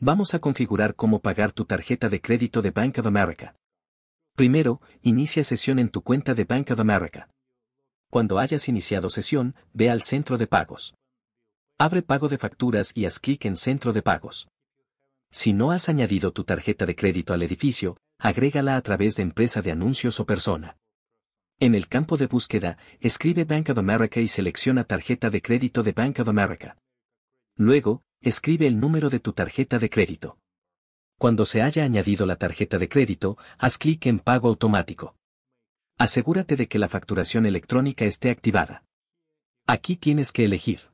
Vamos a configurar cómo pagar tu tarjeta de crédito de Bank of America. Primero, inicia sesión en tu cuenta de Bank of America. Cuando hayas iniciado sesión, ve al centro de pagos. Abre pago de facturas y haz clic en centro de pagos. Si no has añadido tu tarjeta de crédito al edificio, agrégala a través de empresa de anuncios o persona. En el campo de búsqueda, escribe Bank of America y selecciona tarjeta de crédito de Bank of America. Luego, escribe el número de tu tarjeta de crédito. Cuando se haya añadido la tarjeta de crédito, haz clic en Pago automático. Asegúrate de que la facturación electrónica esté activada. Aquí tienes que elegir.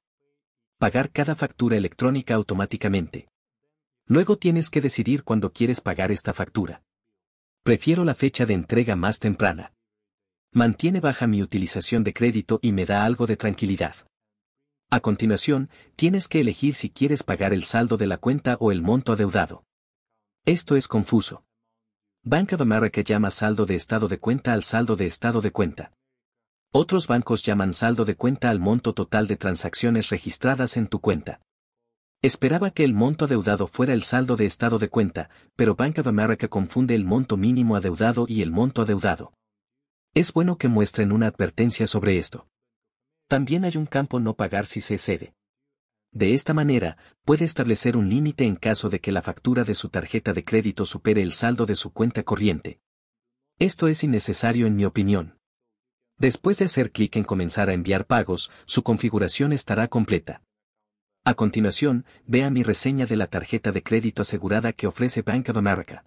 Pagar cada factura electrónica automáticamente. Luego tienes que decidir cuándo quieres pagar esta factura. Prefiero la fecha de entrega más temprana. Mantiene baja mi utilización de crédito y me da algo de tranquilidad. A continuación, tienes que elegir si quieres pagar el saldo de la cuenta o el monto adeudado. Esto es confuso. Bank of America llama saldo de estado de cuenta al saldo de estado de cuenta. Otros bancos llaman saldo de cuenta al monto total de transacciones registradas en tu cuenta. Esperaba que el monto adeudado fuera el saldo de estado de cuenta, pero Bank of America confunde el monto mínimo adeudado y el monto adeudado. Es bueno que muestren una advertencia sobre esto también hay un campo no pagar si se cede. De esta manera, puede establecer un límite en caso de que la factura de su tarjeta de crédito supere el saldo de su cuenta corriente. Esto es innecesario en mi opinión. Después de hacer clic en Comenzar a enviar pagos, su configuración estará completa. A continuación, vea mi reseña de la tarjeta de crédito asegurada que ofrece Bank of America.